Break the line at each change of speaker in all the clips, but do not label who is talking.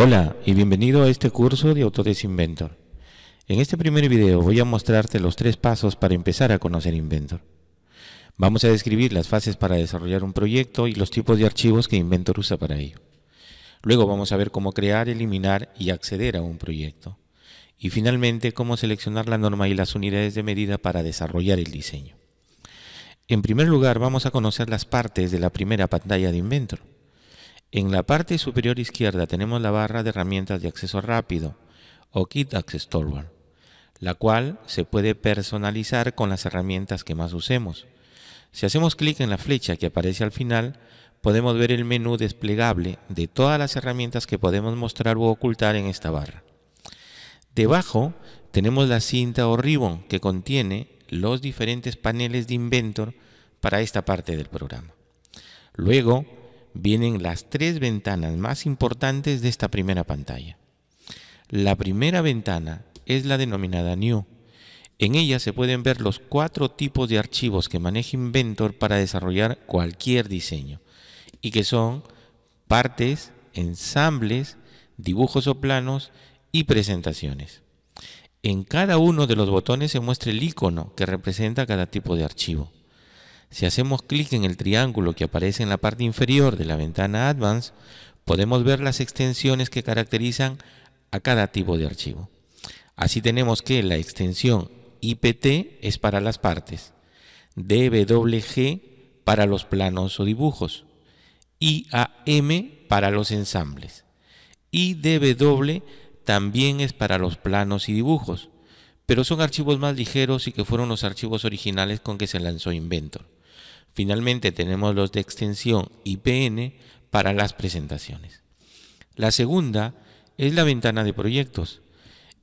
Hola y bienvenido a este curso de Autodesk Inventor. En este primer video voy a mostrarte los tres pasos para empezar a conocer Inventor. Vamos a describir las fases para desarrollar un proyecto y los tipos de archivos que Inventor usa para ello. Luego vamos a ver cómo crear, eliminar y acceder a un proyecto. Y finalmente, cómo seleccionar la norma y las unidades de medida para desarrollar el diseño. En primer lugar, vamos a conocer las partes de la primera pantalla de Inventor. En la parte superior izquierda tenemos la barra de herramientas de acceso rápido o Kit Access Toolbar, la cual se puede personalizar con las herramientas que más usemos. Si hacemos clic en la flecha que aparece al final, podemos ver el menú desplegable de todas las herramientas que podemos mostrar u ocultar en esta barra. Debajo tenemos la cinta o ribbon que contiene los diferentes paneles de Inventor para esta parte del programa. Luego vienen las tres ventanas más importantes de esta primera pantalla. La primera ventana es la denominada New. En ella se pueden ver los cuatro tipos de archivos que maneja Inventor para desarrollar cualquier diseño y que son partes, ensambles, dibujos o planos y presentaciones. En cada uno de los botones se muestra el icono que representa cada tipo de archivo. Si hacemos clic en el triángulo que aparece en la parte inferior de la ventana Advanced, podemos ver las extensiones que caracterizan a cada tipo de archivo. Así tenemos que la extensión IPT es para las partes, DWG para los planos o dibujos, IAM para los ensambles, IDW también es para los planos y dibujos, pero son archivos más ligeros y que fueron los archivos originales con que se lanzó Inventor. Finalmente tenemos los de extensión IPN para las presentaciones. La segunda es la ventana de proyectos.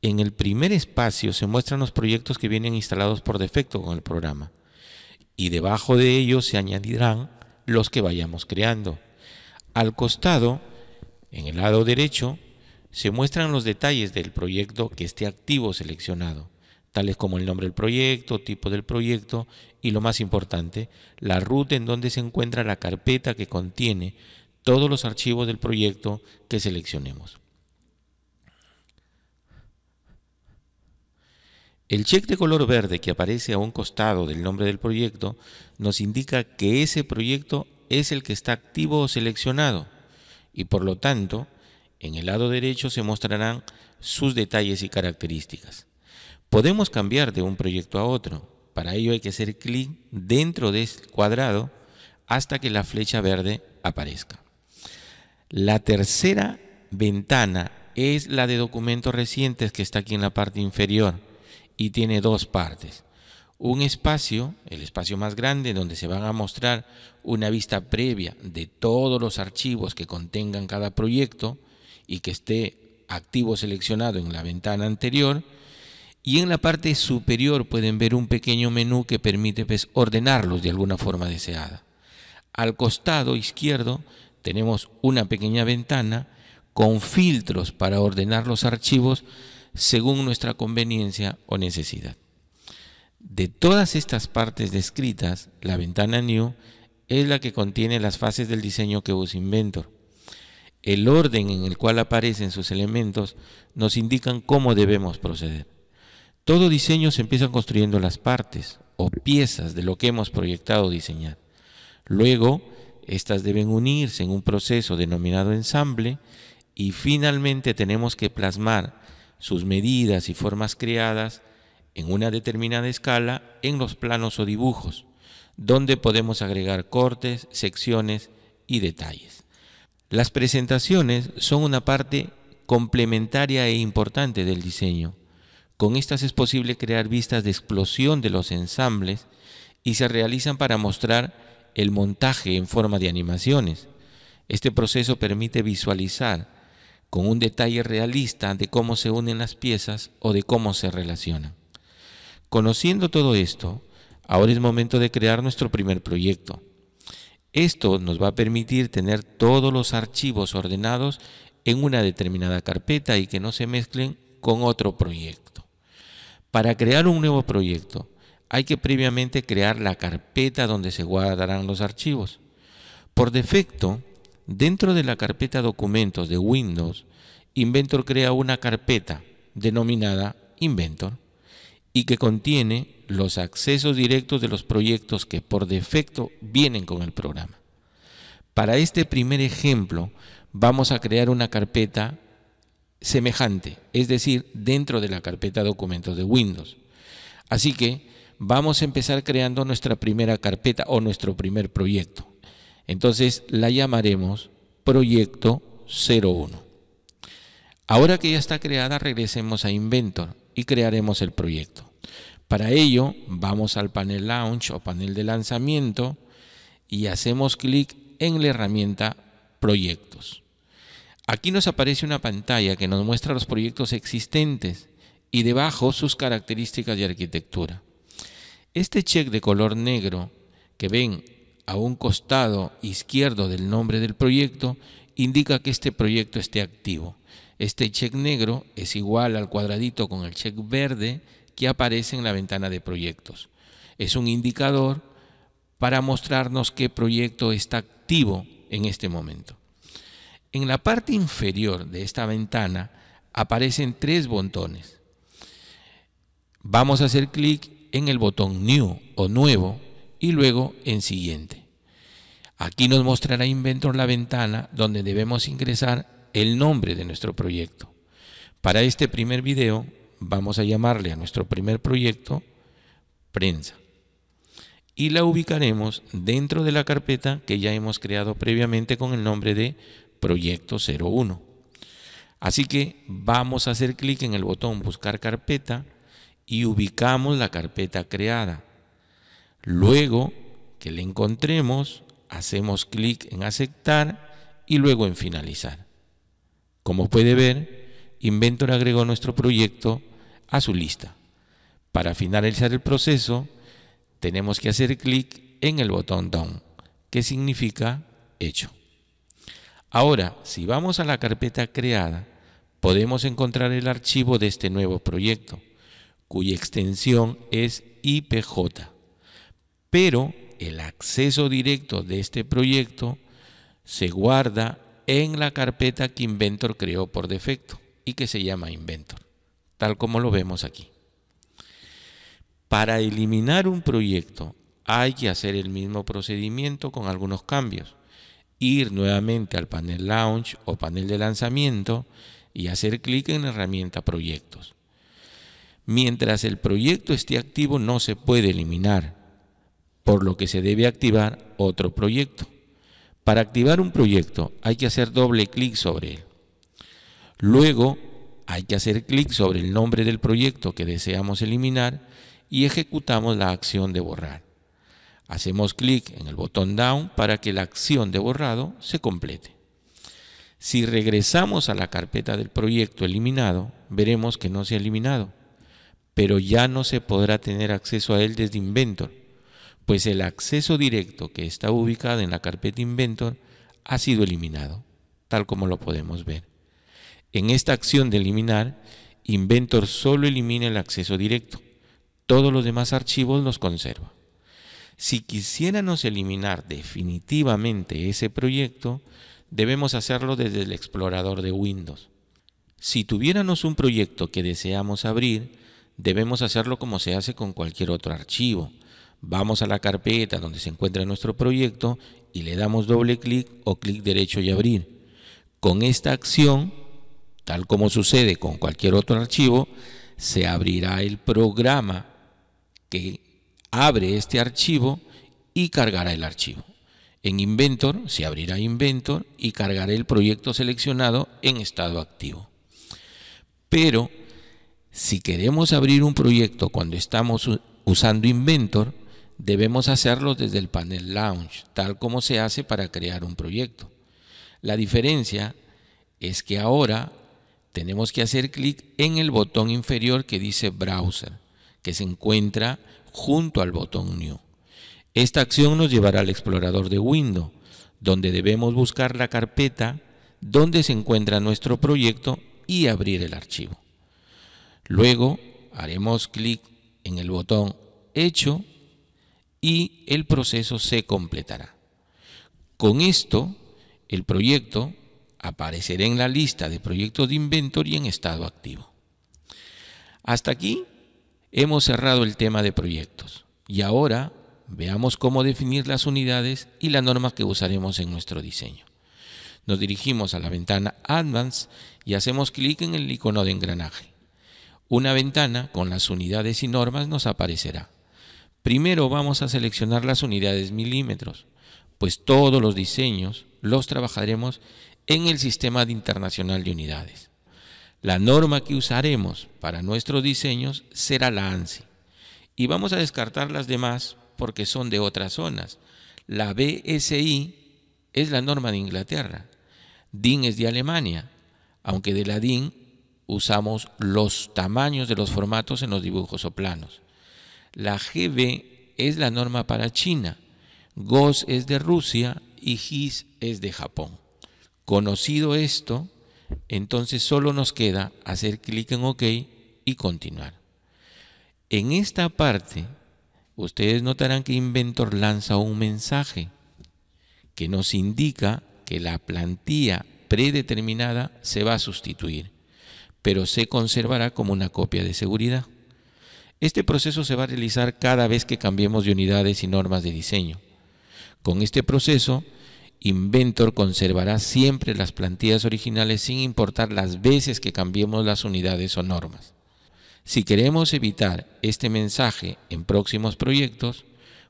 En el primer espacio se muestran los proyectos que vienen instalados por defecto con el programa y debajo de ellos se añadirán los que vayamos creando. Al costado, en el lado derecho, se muestran los detalles del proyecto que esté activo seleccionado tales como el nombre del proyecto, tipo del proyecto y lo más importante, la ruta en donde se encuentra la carpeta que contiene todos los archivos del proyecto que seleccionemos. El check de color verde que aparece a un costado del nombre del proyecto nos indica que ese proyecto es el que está activo o seleccionado y por lo tanto, en el lado derecho se mostrarán sus detalles y características. Podemos cambiar de un proyecto a otro. Para ello hay que hacer clic dentro de ese cuadrado hasta que la flecha verde aparezca. La tercera ventana es la de documentos recientes que está aquí en la parte inferior y tiene dos partes. Un espacio, el espacio más grande, donde se van a mostrar una vista previa de todos los archivos que contengan cada proyecto y que esté activo seleccionado en la ventana anterior y en la parte superior pueden ver un pequeño menú que permite pues, ordenarlos de alguna forma deseada. Al costado izquierdo tenemos una pequeña ventana con filtros para ordenar los archivos según nuestra conveniencia o necesidad. De todas estas partes descritas, la ventana New es la que contiene las fases del diseño que usa Inventor. El orden en el cual aparecen sus elementos nos indican cómo debemos proceder. Todo diseño se empieza construyendo las partes o piezas de lo que hemos proyectado diseñar. Luego, estas deben unirse en un proceso denominado ensamble y finalmente tenemos que plasmar sus medidas y formas creadas en una determinada escala en los planos o dibujos, donde podemos agregar cortes, secciones y detalles. Las presentaciones son una parte complementaria e importante del diseño con estas es posible crear vistas de explosión de los ensambles y se realizan para mostrar el montaje en forma de animaciones. Este proceso permite visualizar con un detalle realista de cómo se unen las piezas o de cómo se relacionan. Conociendo todo esto, ahora es momento de crear nuestro primer proyecto. Esto nos va a permitir tener todos los archivos ordenados en una determinada carpeta y que no se mezclen con otro proyecto. Para crear un nuevo proyecto hay que previamente crear la carpeta donde se guardarán los archivos. Por defecto, dentro de la carpeta documentos de Windows, Inventor crea una carpeta denominada Inventor y que contiene los accesos directos de los proyectos que por defecto vienen con el programa. Para este primer ejemplo, vamos a crear una carpeta semejante, es decir, dentro de la carpeta documentos de Windows. Así que vamos a empezar creando nuestra primera carpeta o nuestro primer proyecto. Entonces la llamaremos proyecto 01. Ahora que ya está creada, regresemos a Inventor y crearemos el proyecto. Para ello, vamos al panel Launch o panel de lanzamiento y hacemos clic en la herramienta Proyectos. Aquí nos aparece una pantalla que nos muestra los proyectos existentes y debajo sus características de arquitectura. Este check de color negro que ven a un costado izquierdo del nombre del proyecto indica que este proyecto esté activo. Este check negro es igual al cuadradito con el check verde que aparece en la ventana de proyectos. Es un indicador para mostrarnos qué proyecto está activo en este momento. En la parte inferior de esta ventana aparecen tres botones. Vamos a hacer clic en el botón New o Nuevo y luego en Siguiente. Aquí nos mostrará Inventor la ventana donde debemos ingresar el nombre de nuestro proyecto. Para este primer video vamos a llamarle a nuestro primer proyecto Prensa y la ubicaremos dentro de la carpeta que ya hemos creado previamente con el nombre de Proyecto 01. Así que vamos a hacer clic en el botón Buscar carpeta y ubicamos la carpeta creada. Luego que la encontremos, hacemos clic en Aceptar y luego en Finalizar. Como puede ver, Inventor agregó nuestro proyecto a su lista. Para finalizar el proceso, tenemos que hacer clic en el botón Down, que significa hecho. Ahora, si vamos a la carpeta creada, podemos encontrar el archivo de este nuevo proyecto, cuya extensión es IPJ. Pero el acceso directo de este proyecto se guarda en la carpeta que Inventor creó por defecto y que se llama Inventor, tal como lo vemos aquí. Para eliminar un proyecto hay que hacer el mismo procedimiento con algunos cambios ir nuevamente al panel Launch o panel de lanzamiento y hacer clic en la herramienta Proyectos. Mientras el proyecto esté activo no se puede eliminar, por lo que se debe activar otro proyecto. Para activar un proyecto hay que hacer doble clic sobre él. Luego hay que hacer clic sobre el nombre del proyecto que deseamos eliminar y ejecutamos la acción de borrar. Hacemos clic en el botón Down para que la acción de borrado se complete. Si regresamos a la carpeta del proyecto eliminado, veremos que no se ha eliminado, pero ya no se podrá tener acceso a él desde Inventor, pues el acceso directo que está ubicado en la carpeta Inventor ha sido eliminado, tal como lo podemos ver. En esta acción de eliminar, Inventor solo elimina el acceso directo, todos los demás archivos los conserva. Si quisiéramos eliminar definitivamente ese proyecto, debemos hacerlo desde el explorador de Windows. Si tuviéramos un proyecto que deseamos abrir, debemos hacerlo como se hace con cualquier otro archivo. Vamos a la carpeta donde se encuentra nuestro proyecto y le damos doble clic o clic derecho y abrir. Con esta acción, tal como sucede con cualquier otro archivo, se abrirá el programa que abre este archivo y cargará el archivo. En Inventor se abrirá Inventor y cargará el proyecto seleccionado en estado activo. Pero si queremos abrir un proyecto cuando estamos usando Inventor, debemos hacerlo desde el panel Launch, tal como se hace para crear un proyecto. La diferencia es que ahora tenemos que hacer clic en el botón inferior que dice Browser, que se encuentra junto al botón New. Esta acción nos llevará al explorador de Windows, donde debemos buscar la carpeta donde se encuentra nuestro proyecto y abrir el archivo. Luego haremos clic en el botón Hecho y el proceso se completará. Con esto, el proyecto aparecerá en la lista de proyectos de inventory en estado activo. Hasta aquí Hemos cerrado el tema de proyectos y ahora veamos cómo definir las unidades y las normas que usaremos en nuestro diseño. Nos dirigimos a la ventana Advanced y hacemos clic en el icono de engranaje. Una ventana con las unidades y normas nos aparecerá. Primero vamos a seleccionar las unidades milímetros, pues todos los diseños los trabajaremos en el sistema internacional de unidades. La norma que usaremos para nuestros diseños será la ANSI y vamos a descartar las demás porque son de otras zonas. La BSI es la norma de Inglaterra, DIN es de Alemania, aunque de la DIN usamos los tamaños de los formatos en los dibujos o planos. La GB es la norma para China, GOS es de Rusia y GIS es de Japón. Conocido esto, entonces solo nos queda hacer clic en OK y continuar. En esta parte, ustedes notarán que Inventor lanza un mensaje que nos indica que la plantilla predeterminada se va a sustituir, pero se conservará como una copia de seguridad. Este proceso se va a realizar cada vez que cambiemos de unidades y normas de diseño. Con este proceso, Inventor conservará siempre las plantillas originales sin importar las veces que cambiemos las unidades o normas. Si queremos evitar este mensaje en próximos proyectos,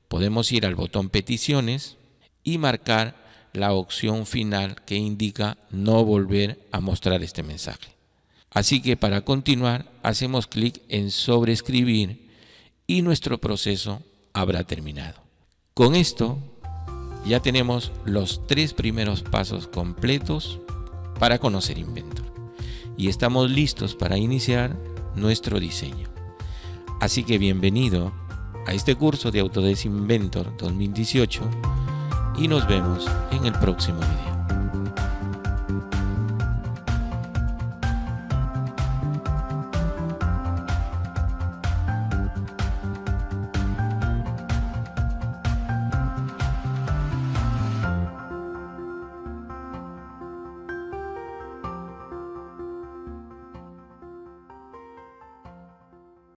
podemos ir al botón Peticiones y marcar la opción final que indica no volver a mostrar este mensaje. Así que para continuar hacemos clic en sobreescribir y nuestro proceso habrá terminado. Con esto ya tenemos los tres primeros pasos completos para conocer Inventor y estamos listos para iniciar nuestro diseño. Así que bienvenido a este curso de Autodesk Inventor 2018 y nos vemos en el próximo video.